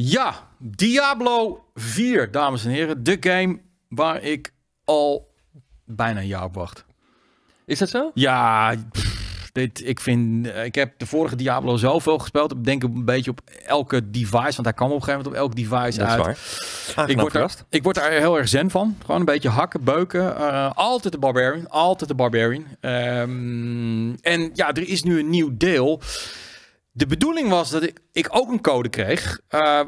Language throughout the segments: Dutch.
Ja, Diablo 4, dames en heren. De game waar ik al bijna een jaar op wacht. Is dat zo? Ja, dit, ik, vind, ik heb de vorige Diablo zoveel gespeeld. Ik denk een beetje op elke device. Want hij kan op een gegeven moment op elk device dat uit. Is waar. Ik word, daar, ik word daar heel erg zen van. Gewoon een beetje hakken, beuken. Eh, altijd de Barbarian. Altijd de Barbarian. Ehm, en ja, er is nu een nieuw deel. De bedoeling was dat ik, ook een code kreeg. Ehm,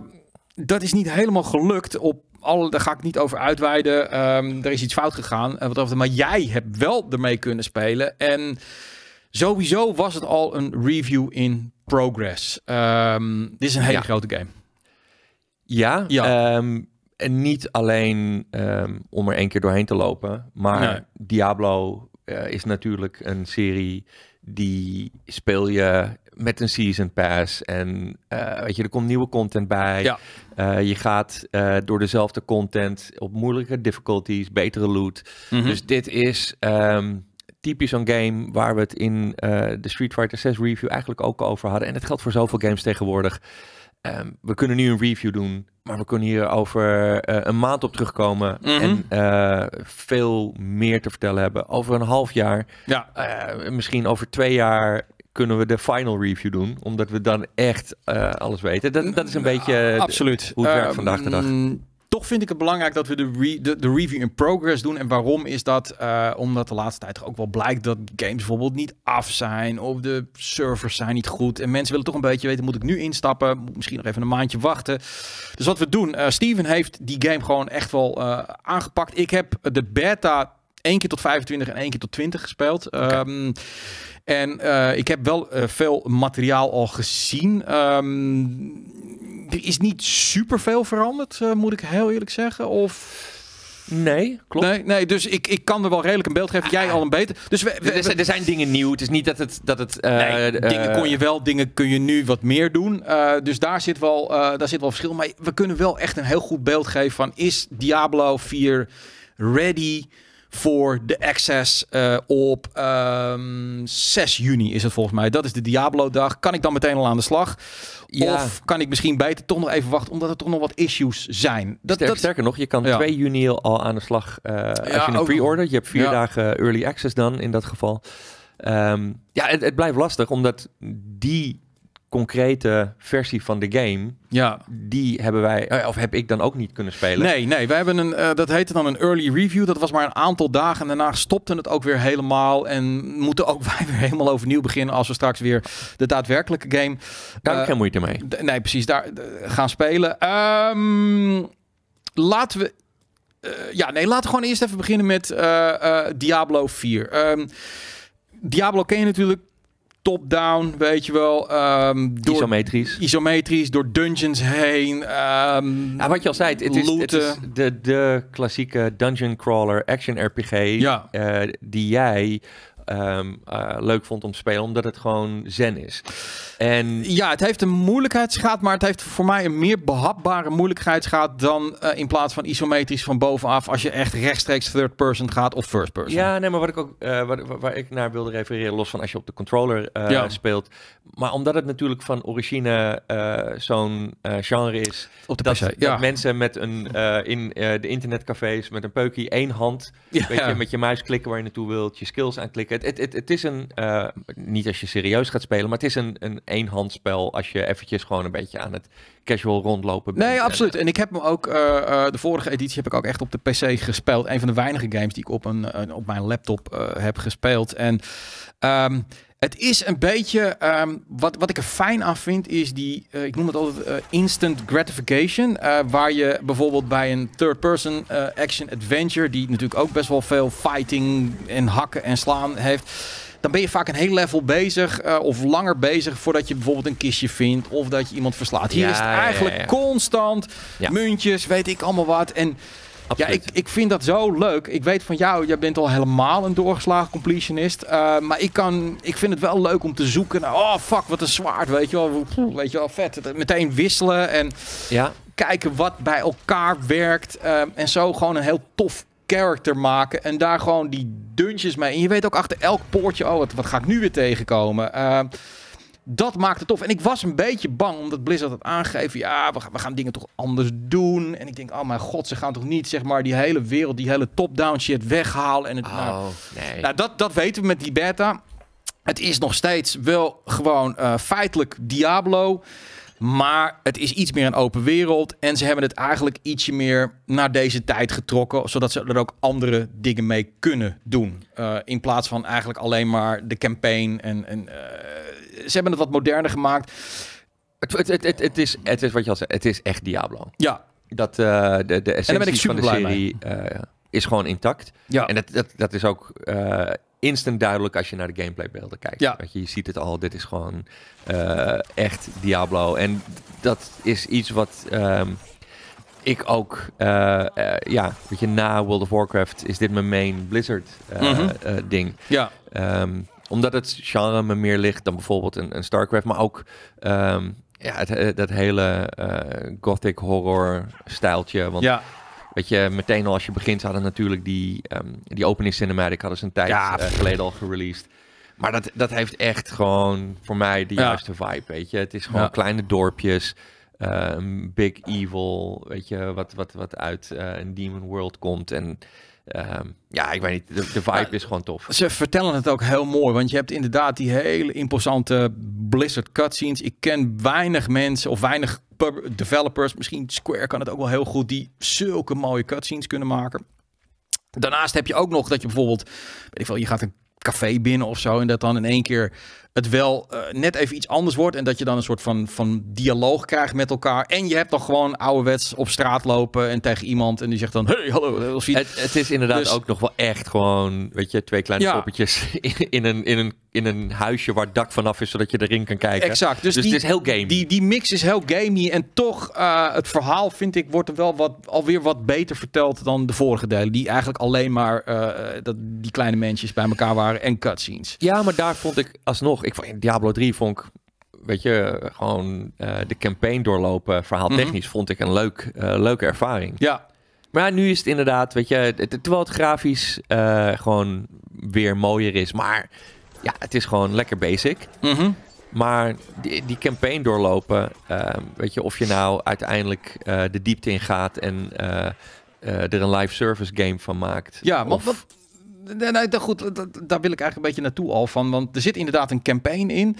dat is niet helemaal gelukt op alle, daar ga ik niet over uitweiden. Ehm, er is iets fout gegaan. Uh, wat maar jij hebt wel ermee kunnen spelen. En sowieso was het al een review in progress. Ehm, dit is een hele grote game. Ja, ja. en niet alleen om er één keer doorheen te lopen. Maar Diablo eh, is natuurlijk een serie die speel je met een season pass. En eh, weet je, er komt nieuwe content bij. Ja. Eh, je gaat eh, door dezelfde content op moeilijke difficulties, betere loot. Mhm. Dus dit is ehm, typisch een game waar we het in de Street Fighter 6 review eigenlijk ook over hadden. En het geldt voor zoveel games tegenwoordig. Ehm, we kunnen nu een review doen, maar we kunnen hier over een maand op terugkomen mhm. en veel meer te vertellen hebben. Over een half jaar, ja. misschien over twee jaar kunnen we de final review doen, omdat we dan echt eh, alles weten. Dat, dat is een beetje absoluut. hoe het werkt ehm, vandaag de dag. Toch vind ik het belangrijk dat we de, de, review in progress doen. En waarom is dat? Eh, omdat de laatste tijd ook wel blijkt dat games bijvoorbeeld niet af zijn. Of de servers zijn niet goed. En mensen willen toch een beetje weten, moet ik nu instappen? Moet misschien nog even een maandje wachten? Dus wat we doen, eh, Steven heeft die game gewoon echt wel aangepakt. Ik heb de beta één keer tot 25 en één keer tot 20 gespeeld. Ehm, en eh, ik heb wel eh, veel materiaal al gezien. Ehm, er is niet super veel veranderd, eh, moet ik heel eerlijk zeggen. Of. Nee, klopt. Nee, nee dus ik, ik kan er wel redelijk een beeld geven. Jij ah. al een beter. Dus we, er, zijn, dingen nieuw. Het is niet dat het. Dat het nee, dingen kon je wel, dingen kun je nu wat meer doen. dus daar zit, wel, daar zit wel verschil. Maar we kunnen wel echt een heel goed beeld geven van: is Diablo 4 ready? voor de Access eh, op um, ehm, 6 juni is het volgens mij. Dat is de Diablo-dag. Kan ik dan meteen al aan de slag? Of kan ik misschien beter toch nog even wachten, omdat er toch nog wat issues zijn? Dat, Sterker nog, je kan 2 juni al aan de slag uh, als je een pre-order. Je hebt vier dagen early access dan in dat geval. Ehm, ja, het blijft lastig, omdat die concrete versie van de game. Ja. Die hebben wij, eh, of heb ik dan ook niet kunnen spelen. Nee, nee. We hebben een, eh, dat heette dan een early review. Dat was maar een aantal dagen. En daarna stopten het ook weer helemaal. En moeten ook wij weer helemaal overnieuw beginnen. Als we straks weer de daadwerkelijke game. Daar heb ik eh, geen moeite mee. Nee, precies. Daar gaan spelen. Um, laten we ja, nee, laten we gewoon eerst even beginnen met Diablo 4. Ehm, Diablo ken je natuurlijk top-down, weet je wel. Ehm, isometrisch. Isometrisch, door dungeons heen. Ehm, ja, wat je al zei, het, is, is de, de klassieke dungeon crawler action RPG eh, die jij Ehm, eh, leuk vond om te spelen, omdat het gewoon zen is. En... Ja, het heeft een moeilijkheidsgraad, maar het heeft voor mij een meer behapbare moeilijkheidsgraad dan eh, in plaats van isometrisch van bovenaf als je echt rechtstreeks third person gaat of first person. Ja, nee, maar wat ik ook, eh, waar, ik naar wilde refereren, los van als je op de controller speelt, maar omdat het natuurlijk van origine zo'n genre is, op de dat, ja. mensen met een in de internetcafés met een peukie één hand, ja. weet je, met je muis klikken waar je naartoe wilt, je skills aanklikken het, het, het, is een, eh, niet als je serieus gaat spelen, maar het is een, een eenhandspel als je eventjes gewoon een beetje aan het casual rondlopen bent. Nee, absoluut. En ik heb hem ook, eh, eh, de vorige editie heb ik ook echt op de PC gespeeld. Een van de weinige games die ik op, een, op mijn laptop heb gespeeld. En ehm, het is een beetje, ehm, wat, wat ik er fijn aan vind, is die, eh, ik noem het altijd eh, instant gratification. Eh, waar je bijvoorbeeld bij een third-person action adventure, die natuurlijk ook best wel veel fighting en hakken en slaan heeft. Dan ben je vaak een heel level bezig of langer bezig voordat je bijvoorbeeld een kistje vindt of dat je iemand verslaat. Hier is het eigenlijk constant muntjes, weet ik allemaal wat. En ja, ik, ik vind dat zo leuk. Ik weet van jou, jij bent al helemaal een doorgeslagen completionist. Eh, maar ik, kan, ik vind het wel leuk om te zoeken naar, oh fuck, wat een zwaard, weet je wel. Weet je wel, vet. Meteen wisselen en ja. kijken wat bij elkaar werkt. Ehm, en zo gewoon een heel tof character maken en daar gewoon die dungeons mee. En je weet ook achter elk poortje, oh, wat, wat ga ik nu weer tegenkomen? Uh, dat maakt het tof. En ik was een beetje bang, omdat Blizzard het aangeeft. Ja, we gaan, we gaan dingen toch anders doen. En ik denk, oh mijn god, ze gaan toch niet zeg maar die hele wereld, die hele top-down shit weghalen. En het, nou, nee. nou, dat, dat weten we met die beta. Het is nog steeds wel gewoon eh, feitelijk Diablo. Maar het is iets meer een open wereld. En ze hebben het eigenlijk ietsje meer naar deze tijd getrokken. Zodat ze er ook andere dingen mee kunnen doen. Eh, in plaats van eigenlijk alleen maar de campaign. En, en eh, ze hebben het wat moderner gemaakt. Het, het, het, het, is, het is wat je al zei. Het is echt Diablo. Ja. Dat, eh, de, de en daar ben ik super van serie is gewoon intact. Ja. En dat, dat, dat is ook instant duidelijk als je naar de gameplaybeelden kijkt. Ja. je, ziet het al, dit is gewoon eh, echt Diablo. En dat is iets wat ehm, ik ook, eh, eh, ja, weet je, na World of Warcraft is dit mijn main Blizzard mhm. ding. Ja. Ehm, omdat het genre me meer ligt dan bijvoorbeeld een, een StarCraft, maar ook ehm, ja, het, dat hele gothic horror stijltje. Want ja Weet je, meteen al als je begint, hadden natuurlijk die, um, die opening cinematic hadden ze een tijd eh, geleden al gereleased. Maar dat, dat heeft echt gewoon voor mij de juiste vibe, weet je. Het is gewoon kleine dorpjes, een ehm, big evil, weet je, wat, wat, wat uit eh, een Demon World komt. En Ehm, ja, ik weet niet. De, vibe nou, is gewoon tof. Ze vertellen het ook heel mooi. Want je hebt inderdaad die hele imposante Blizzard cutscenes. Ik ken weinig mensen of weinig developers. Misschien Square kan het ook wel heel goed. Die zulke mooie cutscenes kunnen maken. Daarnaast heb je ook nog dat je bijvoorbeeld, weet ik je gaat een café binnen of zo. En dat dan in één keer het wel eh, net even iets anders wordt. En dat je dan een soort van, van dialoog krijgt met elkaar. En je hebt dan gewoon ouderwets op straat lopen en tegen iemand. En die zegt dan, hey, hallo. Eh, het, het is inderdaad dus- ook nog wel echt gewoon, weet je, twee kleine poppetjes in, in, een, in, een, in een huisje waar het dak vanaf is, zodat je erin kan kijken. Exact. Dus, dus die, is heel game. Die, die mix is heel gamey. En toch, eh, het verhaal vind ik, wordt er wel wat, alweer wat beter verteld dan de vorige delen. Die eigenlijk alleen maar dat, die kleine mensjes bij elkaar waren en cutscenes. Ja, maar daar vond ik alsnog ik vond, in Diablo 3 vond ik, weet je, gewoon eh, de campaign doorlopen, verhaal mhm. technisch vond ik een leuk, eh, leuke ervaring. Ja. Maar ja, nu is het inderdaad, weet je, terwijl het grafisch eh, gewoon weer mooier is. Maar ja, het is gewoon lekker basic. Mm -hmm. Maar die, die, campaign doorlopen, ehm, weet je, of je nou uiteindelijk de diepte in gaat en er een live service game van maakt. Ja, of, Nee, nee, goed, daar wil ik eigenlijk een beetje naartoe al van. Want er zit inderdaad een campaign in.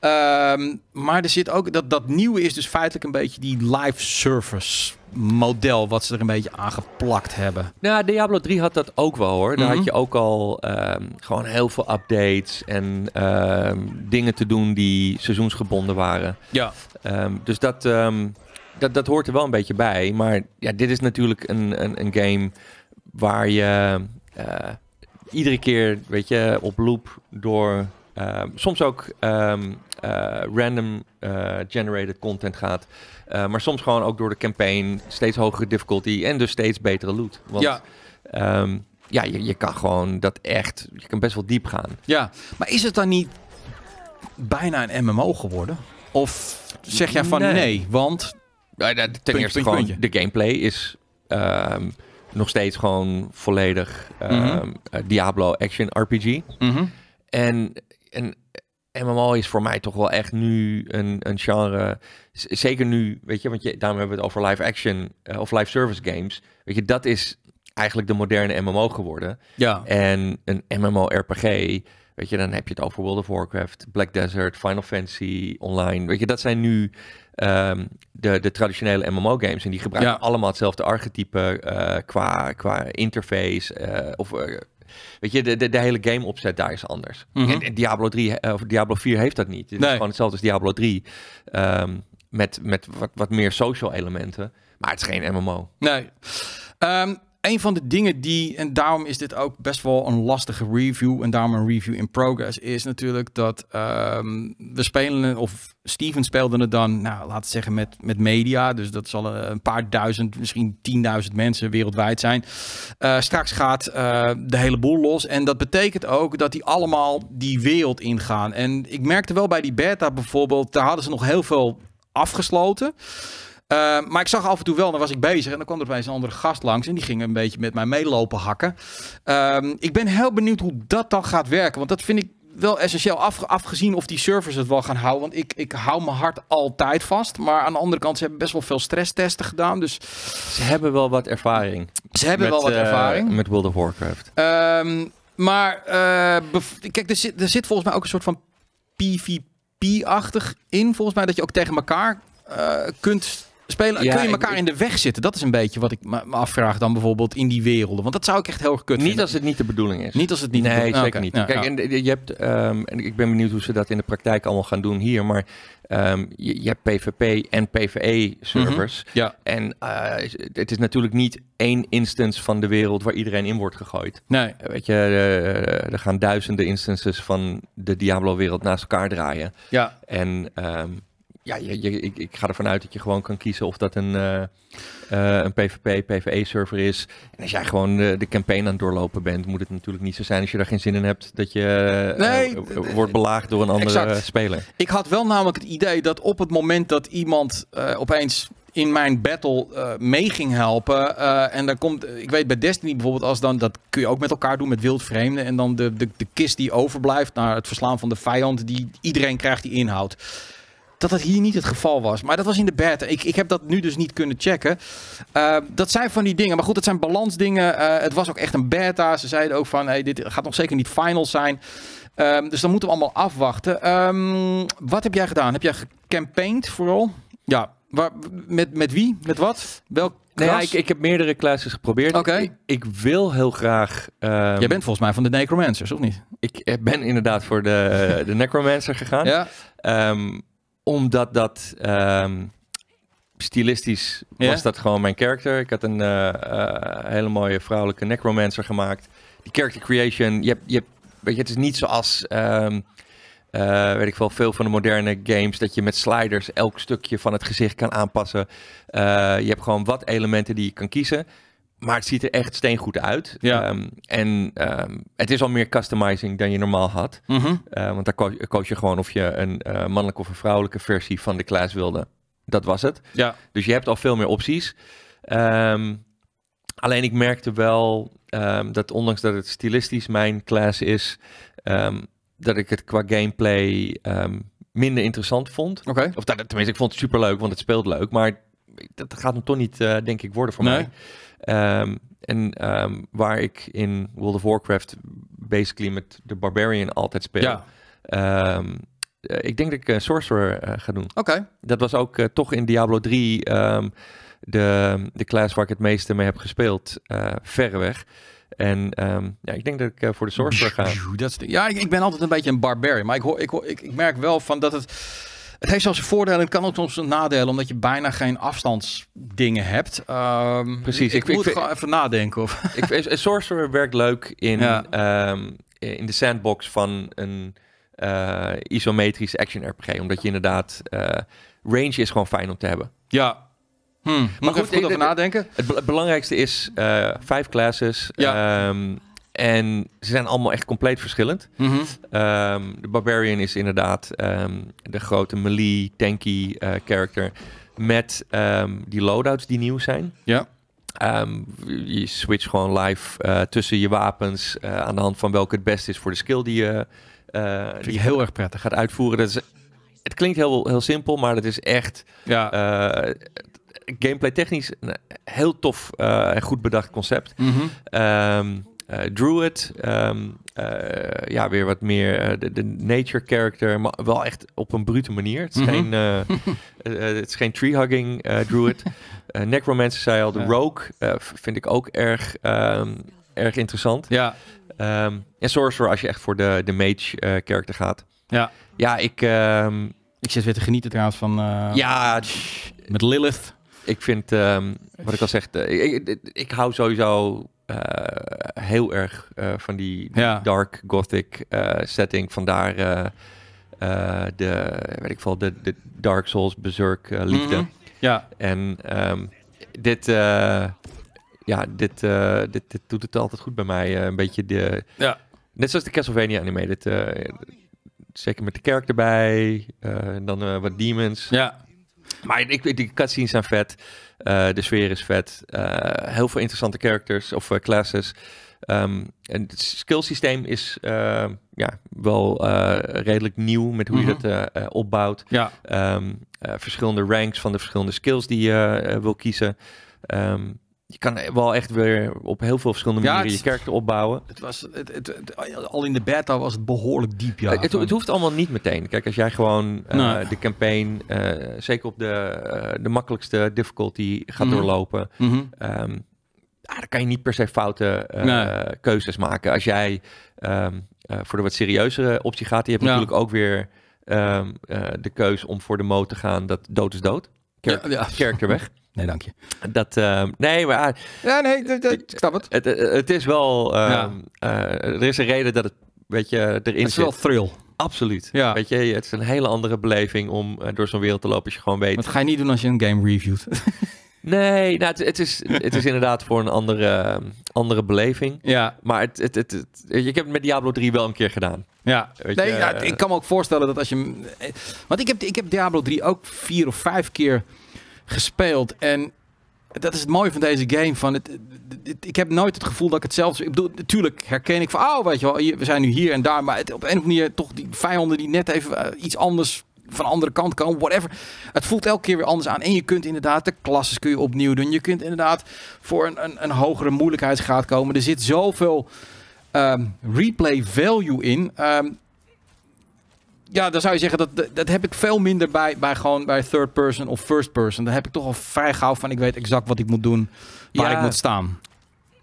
Ehm, maar er zit ook... Dat, dat nieuwe is dus feitelijk een beetje die live service model wat ze er een beetje aangeplakt hebben. Nou, Diablo 3 had dat ook wel hoor. Daar had mhm. je ook al ehm, gewoon heel veel updates en ehm, dingen te doen die seizoensgebonden waren. Ja. dus dat, dat, dat hoort er wel een beetje bij. Maar ja, dit is natuurlijk een, een, een game waar je. Eh, iedere keer, weet je, op loop door ehm, soms ook um, uh, random uh, generated content gaat. Uh, maar soms gewoon ook door de campaign steeds hogere difficulty en dus steeds betere loot. Want, ja. Um, ja, je, je kan gewoon dat echt, je kan best wel diep gaan. Ja, maar is het dan niet bijna een MMO geworden? Of zeg jij van nee, want... Ja, ten eerste puntje, gewoon, de gameplay is nog steeds gewoon volledig ehm, mhm. eh, Diablo action RPG. Mhm. En, en MMO is voor mij toch wel echt nu een, een genre. Zeker nu, weet je, want je, daarom hebben we het over live action eh, of live service games. Weet je, dat is eigenlijk de moderne MMO geworden. Ja. En een MMO RPG Weet je, dan heb je het over World of Warcraft, Black Desert, Final Fantasy Online. Weet je, dat zijn nu ehm, de, de traditionele MMO-games. En die gebruiken allemaal hetzelfde archetype eh, qua, qua interface. Eh, of, eh, weet je, de, de, hele game-opzet daar is anders. Mhm. en, Diablo 3 of Diablo 4 heeft dat niet. Het is gewoon hetzelfde als Diablo 3. Ehm, met met wat, wat meer social elementen. Maar het is geen MMO. Nee. Ehm, een van de dingen die, en daarom is dit ook best wel een lastige review en daarom een review in progress, is natuurlijk dat ehm, we spelen, of Steven speelde het dan, nou laten we zeggen met, met media, dus dat zal eh, een paar duizend, misschien tienduizend mensen wereldwijd zijn. Eh, straks gaat eh, de hele boel los en dat betekent ook dat die allemaal die wereld ingaan. En ik merkte wel bij die beta bijvoorbeeld, daar hadden ze nog heel veel afgesloten. Ehm, maar ik zag af en toe wel, dan was ik bezig en dan kwam er opeens een andere gast langs en die ging een beetje met mij meelopen hakken. Ehm, ik ben heel benieuwd hoe dat dan gaat werken, want dat vind ik wel essentieel, afgezien of die servers het wel gaan houden. Want ik, ik hou mijn hart altijd vast. Maar aan de andere kant, ze hebben best wel veel stresstesten gedaan. Dus ze hebben wel wat ervaring. Ze hebben wel wat eh, ervaring. met World of Warcraft. Ehm, maar eh, kijk, er zit, er zit volgens mij ook een soort van PvP-achtig in. Volgens mij dat je ook tegen elkaar eh, kunt Spelen, kun je elkaar in de weg zitten? Dat is een beetje wat ik me afvraag dan bijvoorbeeld in die werelden. Want dat zou ik echt heel erg kut Niet als het niet de bedoeling is. Niet als het niet Nee, zeker niet. Kijk, En, eh, je hebt, um, en ik ben benieuwd hoe ze dat in de praktijk allemaal gaan doen hier. Maar ehm, je, je, hebt PvP en PvE-servers. Mm En eh, het is natuurlijk niet één instance van de wereld waar iedereen in wordt gegooid. Nee. Eh, weet je, er gaan duizenden instances van de Diablo-wereld naast elkaar draaien. Ja. En... Um, ja, je, ik, ik, ga ervan uit dat je gewoon kan kiezen of dat een, eh, eh, een PvP, PvE-server is. En als jij gewoon de, de, campaign aan het doorlopen bent, moet het natuurlijk niet zo zijn als je daar geen zin in hebt dat je eh, wordt belaagd door een andere speler. Ik had wel namelijk het idee dat op het moment dat iemand opeens in mijn battle uh, mee ging helpen. en dan komt, ik weet bij Destiny bijvoorbeeld, als dan, dat kun je ook met elkaar doen met wildvreemden. En dan de, de, de kist die overblijft naar het verslaan van de vijand, die iedereen krijgt die inhoud dat dat hier niet het geval was. Maar dat was in de beta. Ik, ik heb dat nu dus niet kunnen checken. Ehm, dat zijn van die dingen. Maar goed, het zijn balansdingen. Eh, het was ook echt een beta. Ze zeiden ook van, hey, dit gaat nog zeker niet final zijn. Ehm, dus dan moeten we allemaal afwachten. Ehm, wat heb jij gedaan? Heb jij gecampaigned vooral? Ja. Waar, met, met wie? Met wat? Welk Nee, ik, ik, heb meerdere classes geprobeerd. Okay. Ik, wil heel graag. Um, Jij bent volgens mij van de Necromancers, of niet? Ik eh, ben inderdaad voor de, de Necromancer gegaan. Ja omdat dat... Um, stilistisch was dat gewoon mijn karakter. Ik had een eh, eh, hele mooie vrouwelijke necromancer gemaakt. Die character creation, je hebt, je weet je, het is niet zoals, ehm, eh, weet ik wel, veel van de moderne games, dat je met sliders elk stukje van het gezicht kan aanpassen. je hebt gewoon wat elementen die je kan kiezen. Maar het ziet er echt steengoed uit. Ja. Ehm, en ehm, het is al meer customizing dan je normaal had. Mm -hmm. want daar koos je gewoon of je een eh, mannelijke of een vrouwelijke versie van de klas wilde. Dat was het. Ja. Dus je hebt al veel meer opties. Ehm, alleen ik merkte wel dat ondanks dat het stilistisch mijn klas is, dat ik het qua gameplay minder interessant vond. Okay. Of tenminste, ik vond het superleuk, want het speelt leuk. Maar dat gaat hem toch niet, eh, denk ik, worden voor nee. mij. Ehm, en ehm, waar ik in World of Warcraft basically met de Barbarian altijd speel. Ehm, eh, ik denk dat ik een eh, Sorcerer eh, ga doen. Oké. Dat was ook toch in Diablo 3 de, de class waar ik het meeste mee heb gespeeld, verreweg. En ja, ik denk dat ik voor de Sorcerer ga. ja, ik, ben altijd een beetje een barbarian. Maar ik, hoor, ik, hoor, ik, ik merk wel van dat het het heeft zelfs voordelen en kan ook soms een nadeel, omdat je bijna geen afstandsdingen hebt. Um, Precies. Ik, moet ik, gewoon even nadenken. Of... Ik, Sorcerer werkt leuk in, ehm, in de sandbox van een uh, isometrisch action RPG, omdat je inderdaad eh, range is gewoon fijn om te hebben. Ja, Hmm, maar goed, goed over nadenken. Het, belangrijkste is eh, vijf classes. Ehm, en ze zijn allemaal echt compleet verschillend. Mhm. Ehm, de Barbarian is inderdaad ehm, de grote melee, tanky uh, character. Met ehm, die loadouts die nieuw zijn. Ja. je switcht gewoon live eh, tussen je wapens eh, aan de hand van welke het beste is voor de skill die je, die heel erg prettig gaat uitvoeren. Dat is, het klinkt heel, heel simpel, maar dat is echt ja gameplay technisch een heel tof en goed bedacht concept. Mm eh, Druid. Ehm, eh, ja, weer wat meer eh, de, nature character. Maar wel echt op een brute manier. Het is, mhm. geen, het is geen tree hugging Druid. Necromancer zei al, de Rogue vind ik ook erg, ehm, erg interessant. Ja. Um, en Sorcerer als je echt voor de, de mage character gaat. Ja. Ja, ik... Ik zit weer te genieten trouwens van... ja, met Lilith. Ik vind, wat ik al zeg, ik, ik, hou sowieso eh, heel erg eh, van die, ja. dark gothic eh, setting. Vandaar de, weet ik veel, de, Dark Souls Berserk liefde. Mhm. Ja. En ehm, dit, ja, dit, dit, dit, doet het altijd goed bij mij. een beetje de... Ja. Net zoals de Castlevania anime. Dit, zeker met de kerk erbij. en dan wat demons. Ja. Maar ik, die cutscenes zijn vet. Eh, de sfeer is vet. Eh, heel veel interessante characters of eh, classes. Ehm, en het skillsysteem is ja, wel redelijk nieuw met hoe je mhm. dat opbouwt. Ehm, verschillende ranks van de verschillende skills die je wil kiezen. Um, je kan wel echt weer op heel veel verschillende manieren je kerk opbouwen. Het was, het, het, al in de beta was het behoorlijk diep, Het, het hoeft allemaal niet meteen. Kijk, als jij gewoon eh, de campaign, eh, zeker op de, eh, de makkelijkste difficulty gaat mhm. doorlopen... Mhm. Ehm, dan kan je niet per se foute keuzes maken. Als jij ehm, voor de wat serieuzere optie gaat, je hebt natuurlijk ook weer ehm, de keus om voor de mode te gaan dat dood is dood ja, Kerker weg. Nee, dank je. Dat, eh, nee, maar... Ja, nee, ik snap het. Het, eh, het is wel... Ehm, eh, er is een reden dat het, weet je, erin zit. Het is wel thrill. Absoluut. Ja. Weet je, het is een hele andere beleving om door zo'n wereld te lopen als je gewoon weet. Dat ga je niet doen als je een game reviewt. Nee, nou, het, is, het is inderdaad voor een andere, andere beleving. Ja. Maar het, het, het, ik heb het met Diablo 3 wel een keer gedaan. Ja, Weet nee, je, eh, ik kan me ook voorstellen dat als je... Eh, want ik heb, ik heb Diablo 3 ook vier of vijf keer gespeeld. En dat is het mooie van deze game. Van het, ik heb nooit het gevoel dat ik het zelf... Ik bedoel, natuurlijk herken ik van... Oh, weet je wel, we zijn nu hier en daar. Maar het, op een of andere manier toch die vijanden die net even eh, iets anders van de andere kant kan, whatever. Het voelt elke keer weer anders aan. En je kunt inderdaad de klasses kun je opnieuw doen. Je kunt inderdaad voor een, een, een hogere moeilijkheidsgraad komen. Er zit zoveel ehm, replay value in. Ehm, ja, dan zou je zeggen dat, dat heb ik veel minder bij, bij gewoon bij third person of first person. Dan heb ik toch al vrij gauw van ik weet exact wat ik moet doen, waar ja, ik moet staan.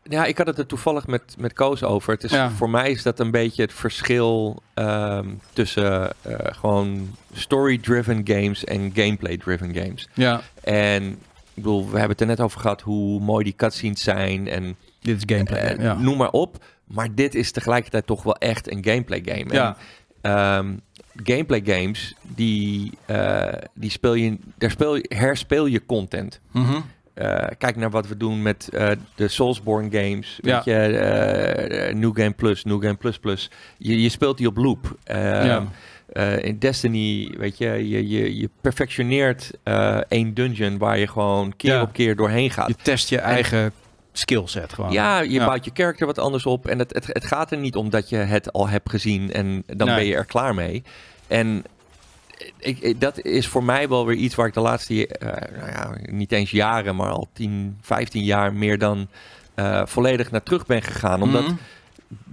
Ja, ik had het er toevallig met, met Koos over. Het is, Voor mij is dat een beetje het verschil ehm, tussen eh, gewoon story-driven games en gameplay-driven games. Ja. En ik bedoel, we hebben het er net over gehad hoe mooi die cutscenes zijn en... Dit is gameplay, eh, ja. Noem maar op. Maar dit is tegelijkertijd toch wel echt een gameplay game. Ja. Ehm, gameplay games, die, eh, die speel je, daar speel je, herspeel je content. Mm eh, kijk naar wat we doen met eh, de Soulsborne games. Weet je, eh, New Game Plus, New Game Plus Plus. Je, je speelt die op loop. Ehm, in Destiny, weet je, je, je, je perfectioneert uh, één dungeon waar je gewoon keer op keer doorheen gaat. Je test je en, eigen skillset gewoon. Ja, je ja. bouwt je karakter wat anders op. En het, het, het gaat er niet om dat je het al hebt gezien en dan ben je er klaar mee. En dat is voor mij wel weer iets waar ik de laatste, eh, nou ja, niet eens jaren, maar al 10, 15 jaar meer dan eh, volledig naar terug ben gegaan. Omdat mhm.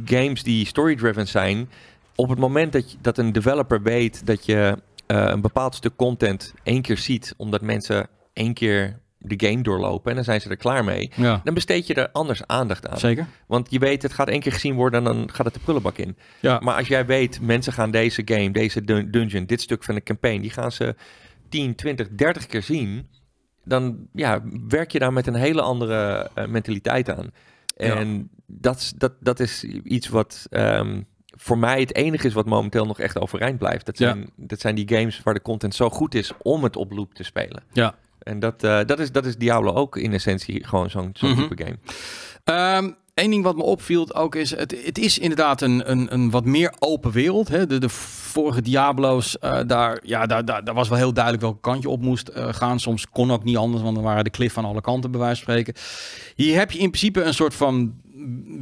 games die story-driven zijn, op het moment dat, dat een developer weet dat je eh, een bepaald stuk content één keer ziet, omdat mensen één keer de game doorlopen en dan zijn ze er klaar mee. Dan besteed je er anders aandacht aan. Zeker. Want je weet, het gaat één keer gezien worden en dan gaat het de prullenbak in. Ja. Maar als jij weet, mensen gaan deze game, deze dungeon, dit stuk van de campaign, die gaan ze 10, 20, 30 keer zien. Dan ja, werk je daar met een hele andere eh, mentaliteit aan. En ja. dat, dat, dat is iets wat ehm, voor mij het enige is wat momenteel nog echt overeind blijft. Dat zijn, dat zijn die games waar de content zo goed is om het op loop te spelen. Ja, en dat, eh, dat, is, dat is Diablo ook in essentie gewoon zo'n zo'n mhm. type game. Um, ehm, Eén ding wat me opviel ook is, het, het is inderdaad een, een, een wat meer open wereld. Hè? De, de vorige Diablo's, eh, daar, ja, daar, daar, was wel heel duidelijk welke kant je op moest eh, gaan. Soms kon ook niet anders, want dan waren de cliff van alle kanten bij wijze van spreken. Hier heb je in principe een soort van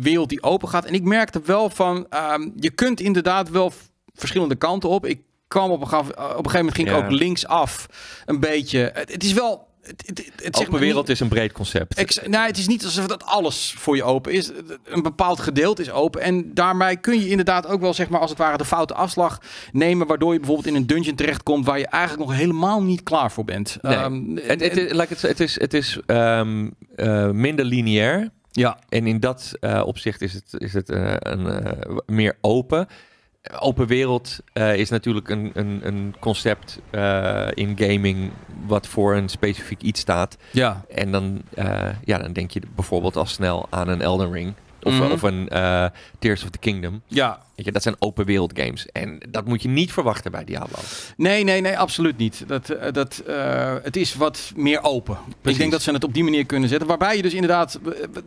wereld die open gaat. En ik merkte wel van, ehm, je kunt inderdaad wel verschillende kanten op. Ik kwam op een, op een gegeven moment ging ik ook linksaf een beetje. Het, is wel. Het, het, het open wereld is een breed concept. Ik, nou, het is niet alsof dat alles voor je open is. Een bepaald gedeelte is open. En daarmee kun je inderdaad ook wel, zeg maar, als het ware de foute afslag nemen. Waardoor je bijvoorbeeld in een dungeon terechtkomt waar je eigenlijk nog helemaal niet klaar voor bent. Nee. Um, ehm, lijkt het, is, het is ehm, eh, minder lineair. Ja. En in dat eh, opzicht is het, is het eh, een, meer open open wereld eh, is natuurlijk een, een, een concept eh, in gaming wat voor een specifiek iets staat. Ja. En dan, eh, ja, dan denk je bijvoorbeeld al snel aan een Elden Ring. Of, mhm. of een eh, Tears of the Kingdom. Ja. dat zijn open wereld games. En dat moet je niet verwachten bij Diablo. Nee, nee, nee, absoluut niet. Dat, eh, dat, eh, het is wat meer open. Precies. Ik denk dat ze het op die manier kunnen zetten. Waarbij je dus inderdaad...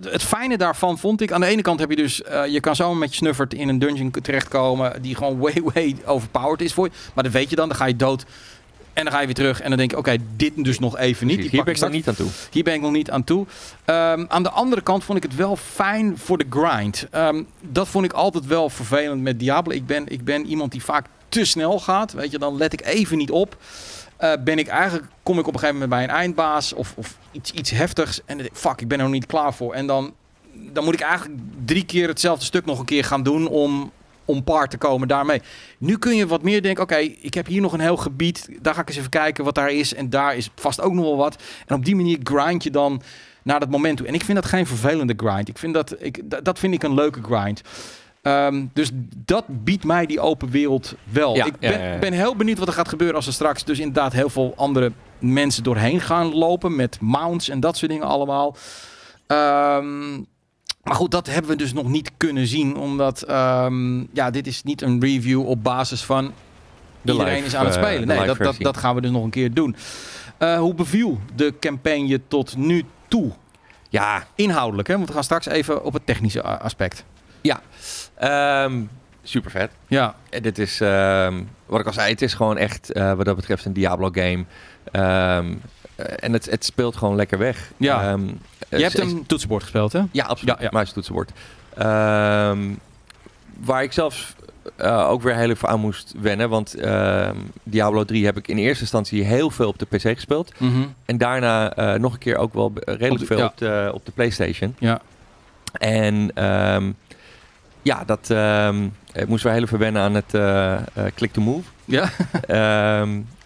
Het fijne daarvan vond ik... Aan de ene kant heb je dus... je kan zo met je snuffert in een dungeon terechtkomen... die gewoon way, way overpowered is voor je. Maar dat weet je dan. Dan ga je dood en dan ga je weer terug en dan denk ik: oké, dit dus nog even niet. hier ben ik nog niet aan toe. Hier ben ik nog niet aan toe. Ehm, aan de andere kant vond ik het wel fijn voor de grind. Ehm, dat vond ik altijd wel vervelend met Diablo. Ik ben, ik ben iemand die vaak te snel gaat. Weet je, dan let ik even niet op. Eh, ben ik eigenlijk, kom ik op een gegeven moment bij een eindbaas of, of iets, iets heftigs. En fuck, ik ben er nog niet klaar voor. En dan, dan moet ik eigenlijk drie keer hetzelfde stuk nog een keer gaan doen om, om par te komen daarmee. Nu kun je wat meer denken, oké, ik heb hier nog een heel gebied. Daar ga ik eens even kijken wat daar is. En daar is vast ook nog wel wat. En op die manier grind je dan naar dat moment toe. En ik vind dat geen vervelende grind. Ik vind dat, ik, dat vind ik een leuke grind. Ehm, dus dat biedt mij die open wereld wel. ik ben, ben, heel benieuwd wat er gaat gebeuren als er straks dus inderdaad heel veel andere mensen doorheen gaan lopen met mounts en dat soort dingen allemaal. Ehm, maar goed, dat hebben we dus nog niet kunnen zien. Omdat ehm, ja, dit is niet een review op basis van de iedereen is aan het eh, spelen. nee, dat, dat, dat, gaan we dus nog een keer doen. Eh, hoe beviel de campagne tot nu toe? Ja. Inhoudelijk, hè? Want we gaan straks even op het technische aspect. Ja. Ehm, super vet. Ja. En eh, dit is, ehm, wat ik al zei, het is gewoon echt wat dat betreft een Diablo game. Eh, en het, het, speelt gewoon lekker weg. Ehm, je hebt een toetsenbord gespeeld, hè? Ja, absoluut. Ja, toetsenbord. Ehm, waar ik zelfs eh, ook weer heel even aan moest wennen. Want ehm, Diablo 3 heb ik in eerste instantie heel veel op de PC gespeeld. Mhm. En daarna eh, nog een keer ook wel redelijk veel op, de, PlayStation. Ja. En um, ja, dat um, moest wel heel even wennen aan het click to move. Ja.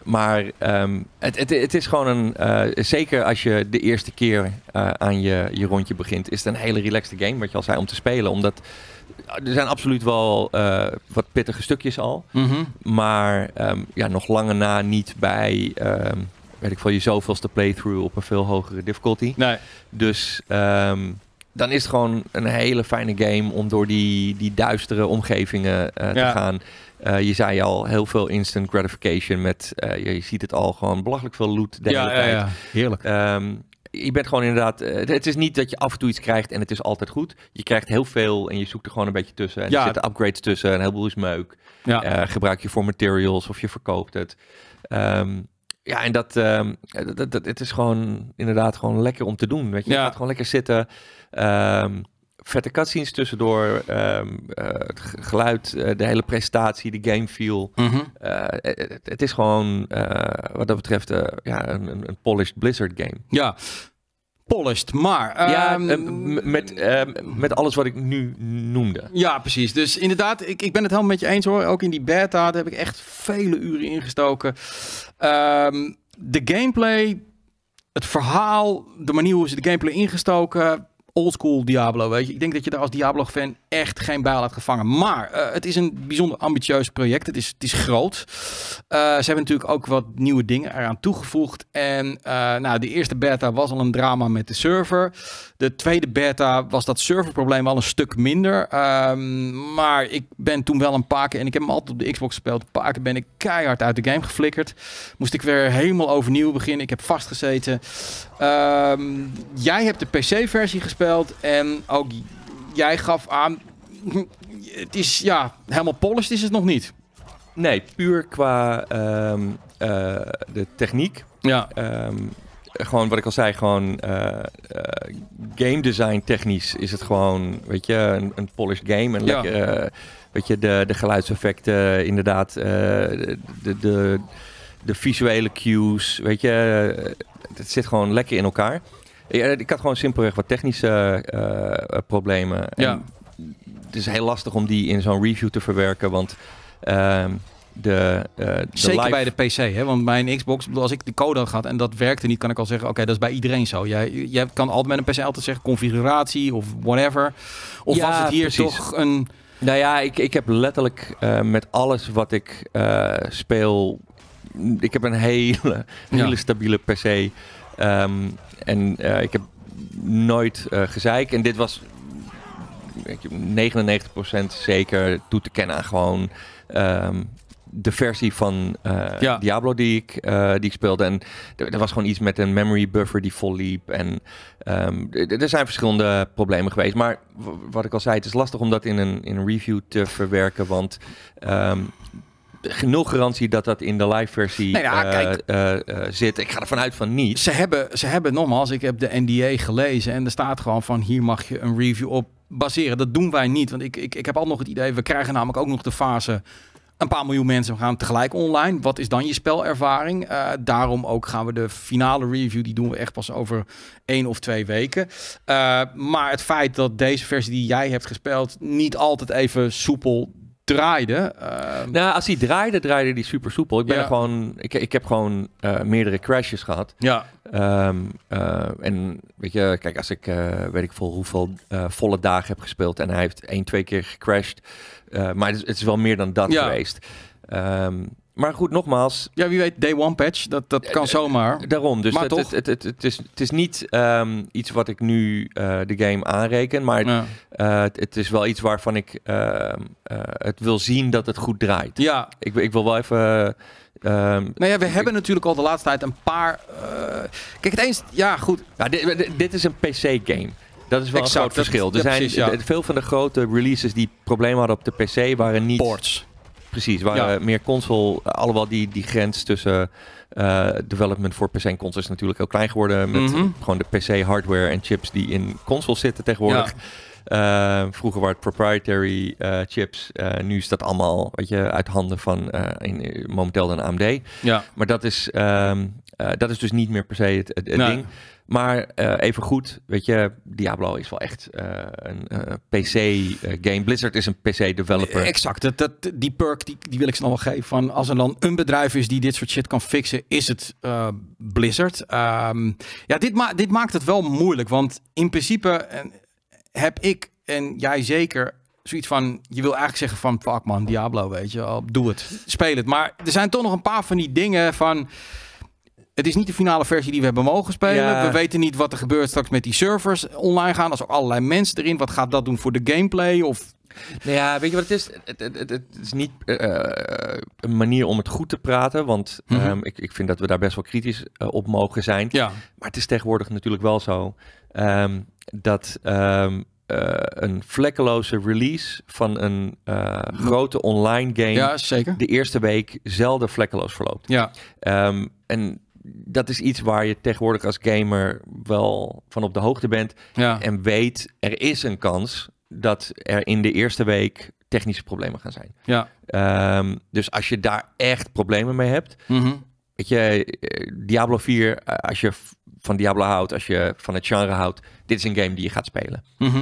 Maar ehm, het, het, het, is gewoon een. Eh, zeker als je de eerste keer eh, aan je, je rondje begint, is het een hele relaxte game, wat je al zei, om te spelen. Omdat eh, er zijn absoluut wel wat pittige stukjes al. Mhm. Maar ehm, ja, nog lange na niet bij. Ehm, weet ik veel, je zoveelste playthrough op een veel hogere difficulty. Nee. Dus dan is het gewoon een hele fijne game om door die, die duistere omgevingen eh, te gaan. Eh, je zei al, heel veel instant gratification met, eh, je, ziet het al, gewoon belachelijk veel loot de ja, Ja, heerlijk. Um, je bent gewoon inderdaad, het is niet dat je af en toe iets krijgt en het is altijd goed. Je krijgt heel veel en je zoekt er gewoon een beetje tussen. En er zitten upgrades tussen, een heleboel is meuk. gebruik je voor materials of je verkoopt het. Ehm, ja, en ehm, dat, dat, dat, het is gewoon inderdaad gewoon lekker om te doen. Weet je? je gaat gewoon lekker zitten. Um, vette cutscenes tussendoor, het ehm, eh, geluid, eh, de hele prestatie de game feel. Mhm. Eh, het, is gewoon wat dat betreft ja, een, een, polished Blizzard game. Ja, polished, maar... ja, ehm, met, met alles wat ik nu noemde. Ja, precies. Dus inderdaad, ik, ik ben het helemaal met je eens hoor. Ook in die beta, daar heb ik echt vele uren ingestoken. de gameplay, het verhaal, de manier hoe ze de gameplay ingestoken oldschool Diablo, weet je. Ik denk dat je daar als Diablo-fan echt geen bijl had gevangen. Maar eh, het is een bijzonder ambitieus project. Het is, het is groot. Eh, ze hebben natuurlijk ook wat nieuwe dingen eraan toegevoegd. En uh, nou, de eerste beta was al een drama met de server. De tweede beta was dat serverprobleem al een stuk minder. Ehm, maar ik ben toen wel een paar keer... En ik heb hem altijd op de Xbox gespeeld. Een paar keer ben ik keihard uit de game geflikkerd. Moest ik weer helemaal overnieuw beginnen. Ik heb vastgezeten. Um, jij hebt de PC-versie gespeeld. En ook jij gaf aan. Het is ja, helemaal polished is het nog niet. Nee, puur qua ehm, eh, de techniek. Ja. Ehm, gewoon wat ik al zei, gewoon eh, eh, game design technisch is het gewoon, weet je, een, een polished game. En ja. weet je, de, de geluidseffecten, inderdaad, de, de, de, visuele cues, weet je, het zit gewoon lekker in elkaar. Ja, ik had gewoon simpelweg wat technische eh, eh, problemen. En ja. Het is heel lastig om die in zo'n review te verwerken, want... Ehm, eh, de, Zeker bij de PC, hè? want bij Xbox, als ik de code had en dat werkte niet, kan ik al zeggen: Oké, dat is bij iedereen zo. Jij, jij kan altijd met een PC altijd zeggen configuratie of whatever. Of ja, het hier precies. toch een. Nou ja, ik, ik heb letterlijk met alles wat ik speel. Ik heb een hele, hele stabiele PC. Ehm, en eh, ik heb nooit eh, gezeik. En dit was 99% zeker toe te kennen aan gewoon ehm, de versie van eh, Diablo die ik, uh, die ik speelde. En er, was gewoon iets met een memory buffer die volliep. En ehm, er zijn verschillende problemen geweest. Maar wat ik al zei, het is lastig om dat in een, in een review te verwerken. Want ehm, nul garantie dat dat in de live versie nou, eh, eh, eh, zit. Ik ga er vanuit van niet. Ze hebben, ze hebben nogmaals, ik heb de NDA gelezen en er staat gewoon van hier mag je een review op baseren. Dat doen wij niet, want ik, ik, ik heb al nog het idee, we krijgen namelijk ook nog de fase een paar miljoen mensen gaan tegelijk online. Wat is dan je spelervaring? daarom ook gaan we de finale review, die doen we echt pas over één of twee weken. maar het feit dat deze versie die jij hebt gespeeld niet altijd even soepel draaide. Uh... Nou, als hij draaide, draaide die super soepel. Ik ben gewoon, ik, ik heb gewoon eh, meerdere crashes gehad. Ja. Ehm, eh, en weet je, kijk, als ik eh, weet ik voor hoeveel volle dagen heb gespeeld en hij heeft één, twee keer gecrashed. maar het is, wel meer dan dat geweest. Ehm, maar goed, nogmaals. Ja, wie weet, day one patch, dat, dat kan eh, eh, zomaar. Eh, daarom, dus het, Het, het, is, het is niet ehm, iets wat ik nu de game aanreken, maar het, is wel iets waarvan ik ehm, het wil zien dat het goed draait. Ja. Ik, ik wil wel even... Ehm, nou ja, we hebben natuurlijk al de laatste tijd een paar... kijk, het eens... Ja, goed. Ja, dit, dit is een PC-game. Dat is wel exact, een groot verschil. Er zijn veel van de grote releases die problemen hadden op de PC waren niet ports. Precies, waar eh, meer console, alhoewel die, die grens tussen eh, development voor PC en console is natuurlijk heel klein geworden. Met mhm. gewoon de PC hardware en chips die in consoles zitten tegenwoordig. Eh, vroeger waren het proprietary chips. nu is dat allemaal weet je, uit handen van in, momenteel dan AMD. Ja. Maar dat is, ehm, dat is dus niet meer per se het, het, ding. Maar uh, even goed, weet je, Diablo is wel echt eh, een eh, PC-game. Blizzard is een PC-developer. Exact, dat, dat, die perk die, die wil ik ze nog wel geven. Van als er dan een bedrijf is die dit soort shit kan fixen, is het Blizzard. Ehm, ja, dit, ma dit maakt het wel moeilijk, want in principe heb ik en jij zeker zoiets van, je wil eigenlijk zeggen van, fuck man, Diablo, weet je, doe het, speel het. Maar er zijn toch nog een paar van die dingen van het is niet de finale versie die we hebben mogen spelen. We weten niet wat er gebeurt straks met die servers online gaan. Als er allerlei mensen erin. Wat gaat dat doen voor de gameplay? Of nou ja, weet je wat het is? Het, het, het, is niet eh, eh, een manier om het goed te praten, want mhm. ehm, ik, ik vind dat we daar best wel kritisch eh, op mogen zijn. Ja. Maar het is tegenwoordig natuurlijk wel zo ehm, dat ehm, een vlekkeloze release van een hm. grote online game zeker. de eerste week zelden vlekkeloos verloopt. Ja. en dat is iets waar je tegenwoordig als gamer wel van op de hoogte bent. En weet, er is een kans dat er in de eerste week technische problemen gaan zijn. Ja. Ehm, dus als je daar echt problemen mee hebt. Mm Weet je, eh, Diablo 4, eh, als je van Diablo houdt, als je van het genre houdt, dit is een game die je gaat spelen. Mm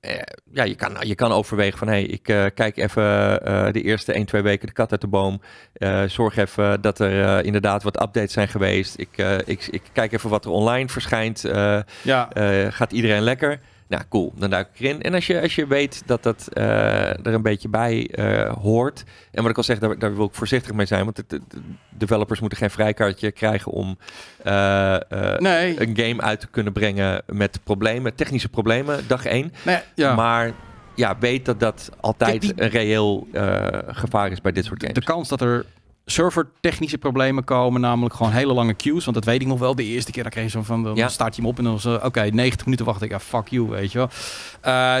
eh, ja, je kan, je kan overwegen van, hé, hey, ik eh, kijk even eh, de eerste 1, 2 weken de kat uit de boom. zorg even dat er inderdaad wat updates zijn geweest. Ik, ik, ik kijk even wat er online verschijnt. ja. gaat iedereen lekker? Nou, cool. Dan duik ik erin. En als je, als je weet dat dat eh, er een beetje bij eh, hoort. En wat ik al zeg, daar, daar, wil ik voorzichtig mee zijn. Want de, developers moeten geen vrijkaartje krijgen om eh, nee. een game uit te kunnen brengen met problemen, technische problemen, dag één. Nee, Maar ja, weet dat dat altijd een reëel gevaar is bij dit soort games. De kans dat er servertechnische problemen komen. Namelijk gewoon hele lange queues. Want dat weet ik nog wel. De eerste keer dat kreeg je zo van, dan ja. start je hem op en dan was oké, 90 minuten wacht ik. Ja, fuck you, weet je wel. Eh,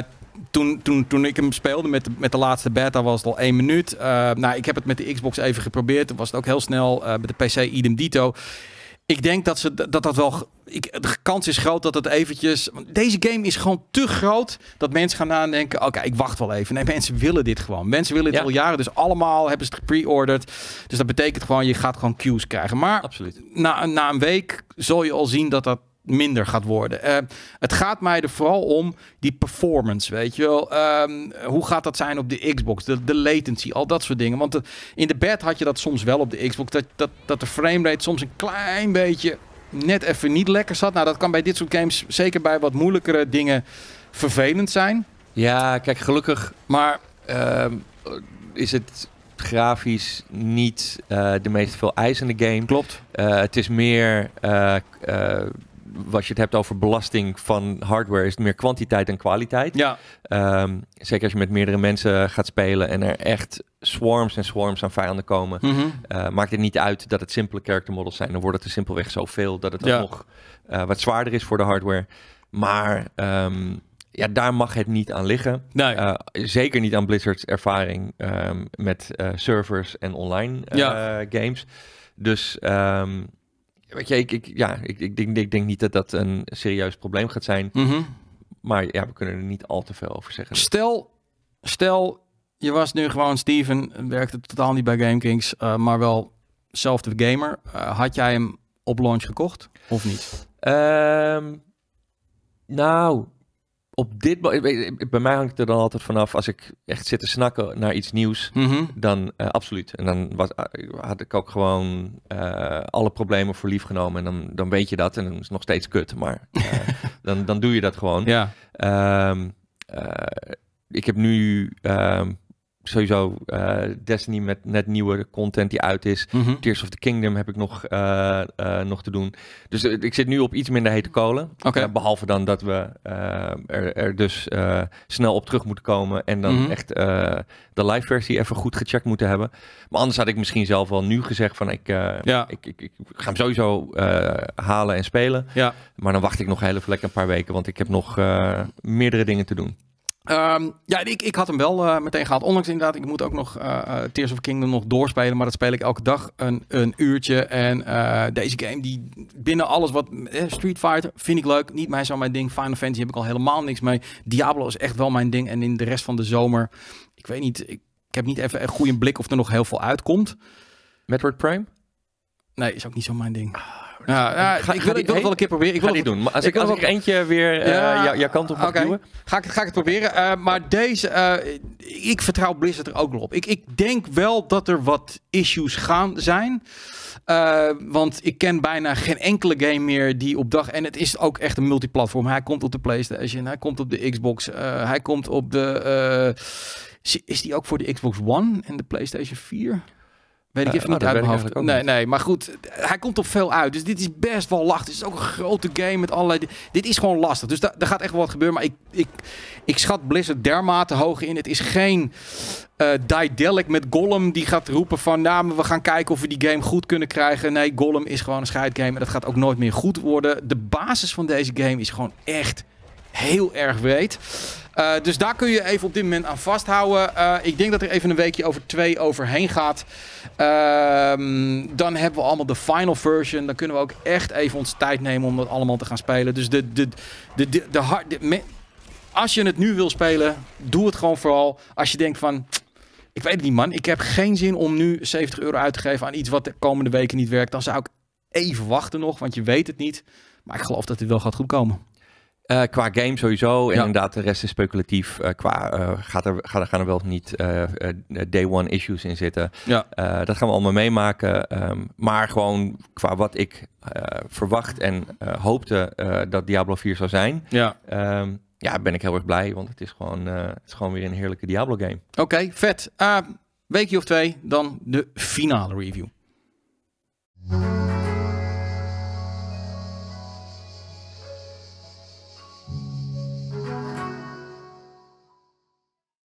toen, toen, toen ik hem speelde met de, met de laatste beta was het al één minuut. Eh, nou, ik heb het met de Xbox even geprobeerd. Toen was het ook heel snel. Eh, met de PC idem dito ik denk dat ze dat, dat wel. Ik, de kans is groot dat het eventjes. Want deze game is gewoon te groot dat mensen gaan nadenken. Oké, ik wacht wel even. Nee, mensen willen dit gewoon. Mensen willen het al jaren. Dus allemaal hebben ze het pre-ordered. Dus dat betekent gewoon, je gaat gewoon queues krijgen. Maar Absoluut. na een week zul je al zien dat dat minder gaat worden. Eh, het gaat mij er vooral om die performance, weet je wel. Ehm, hoe gaat dat zijn op de Xbox? De, latency, al dat soort dingen. Want eh, in de bed had je dat soms wel op de Xbox. Dat, dat, dat de framerate soms een klein beetje net even niet lekker zat. Nou, dat kan bij dit soort games, zeker bij wat moeilijkere dingen, vervelend zijn. Ja, kijk, gelukkig. Maar ehm, is het grafisch niet eh, de meest veel eisende game. Klopt. het is meer als je het hebt over belasting van hardware, is het meer kwantiteit en kwaliteit. Ja. Ehm, zeker als je met meerdere mensen gaat spelen en er echt swarms en swarms aan vijanden komen, mhm. eh, maakt het niet uit dat het simpele character models zijn. Dan wordt het er simpelweg zoveel dat het ja. nog eh, wat zwaarder is voor de hardware. Maar ehm, ja, daar mag het niet aan liggen. Eh, zeker niet aan Blizzard's ervaring ehm, met servers en online games. Dus um, weet je, ik, ja, ik, ik, denk, ik denk niet dat dat een serieus probleem gaat zijn. Mhm. Maar ja, we kunnen er niet al te veel over zeggen. Stel, stel je was nu gewoon Steven, werkte totaal niet bij GameKings, uh, maar wel zelfde gamer. Eh, had jij hem op launch gekocht of niet? Ehm, nou, op dit bij mij hangt het er dan altijd vanaf als ik echt zit te snakken naar iets nieuws, mhm. dan eh, absoluut. En dan was, eh, had ik ook gewoon eh, alle problemen voor lief genomen en dan, dan weet je dat en dan is het nog steeds kut, maar dan, dan doe je dat gewoon. Ja. Ehm, ik heb nu ehm, sowieso eh, Destiny met net nieuwe content die uit is. Mhm. Tears of the Kingdom heb ik nog, eh, eh, nog te doen. Dus ik zit nu op iets minder hete kolen. behalve dan dat we er, er, dus snel op terug moeten komen. En dan mhm. echt de live versie even goed gecheckt moeten hebben. Maar anders had ik misschien zelf wel nu gezegd van ik, ik, ik, ik, ga hem sowieso halen en spelen. Ja. Maar dan wacht ik nog hele even een paar weken. Want ik heb nog meerdere dingen te doen. Ehm, ja, ik, ik had hem wel eh, meteen gehad. Ondanks inderdaad, ik moet ook nog uh, Tears of Kingdom nog doorspelen. Maar dat speel ik elke dag een, een uurtje. En deze game, die binnen alles wat... Street Fighter vind ik leuk. Niet mij zo mijn ding. Final Fantasy heb ik al helemaal niks mee. Diablo is echt wel mijn ding. En in de rest van de zomer... Ik weet niet, ik, heb niet even een goede blik of er nog heel veel uitkomt. Metroid Prime? Nee, is ook niet zo mijn ding. Ah, ja, ga, ik, wil, die, het wel een keer proberen. Ik wil het doen. Maar als ik, als ik eentje weer eh, jouw kant op mag duwen. Ga ik, ga ik het proberen. Eh, maar deze, eh, ik vertrouw Blizzard er ook nog op. Ik, ik denk wel dat er wat issues gaan zijn. want ik ken bijna geen enkele game meer die op dag. En het is ook echt een multiplatform. Hij komt op de PlayStation, hij komt op de Xbox, hij komt op de. is die ook voor de Xbox One en de PlayStation 4? Weet ik even uh, niet oh, uit mijn hoofd. Nee, nee, maar goed, hij komt op veel uit. Dus dit is best wel lacht. Het is ook een grote game met allerlei... Dit is gewoon lastig. Dus daar gaat echt wel wat gebeuren. Maar ik, ik, ik schat Blizzard dermate hoog in. Het is geen uh, Didelic met Gollum die gaat roepen van... Nou, we gaan kijken of we die game goed kunnen krijgen. Nee, Gollum is gewoon een scheidgame. En dat gaat ook nooit meer goed worden. De basis van deze game is gewoon echt heel erg breed. Eh, dus daar kun je even op dit moment aan vasthouden. Eh, ik denk dat er even een weekje over twee overheen gaat. Ehm, dan hebben we allemaal de final version. Dan kunnen we ook echt even ons tijd nemen om dat allemaal te gaan spelen. Dus de, de, de, de, de, als je het nu wil spelen, doe het gewoon vooral. Als je denkt van, ik weet het niet man. Ik heb geen zin om nu 70 euro uit te geven aan iets wat de komende weken niet werkt. Dan zou ik even wachten nog, want je weet het niet. Maar ik geloof dat dit wel gaat goed eh, qua game sowieso. inderdaad, de rest is speculatief. Uh, qua, eh, gaat er, gaat er, gaan er wel of niet day one issues in zitten. dat gaan we allemaal meemaken. Ehm, maar gewoon qua wat ik verwacht en hoopte dat Diablo 4 zou zijn. Ja. Ehm, ja, ben ik heel erg blij. Want het is gewoon, het is gewoon weer een heerlijke Diablo game. Oké, vet vet. weekje of twee, dan de finale review.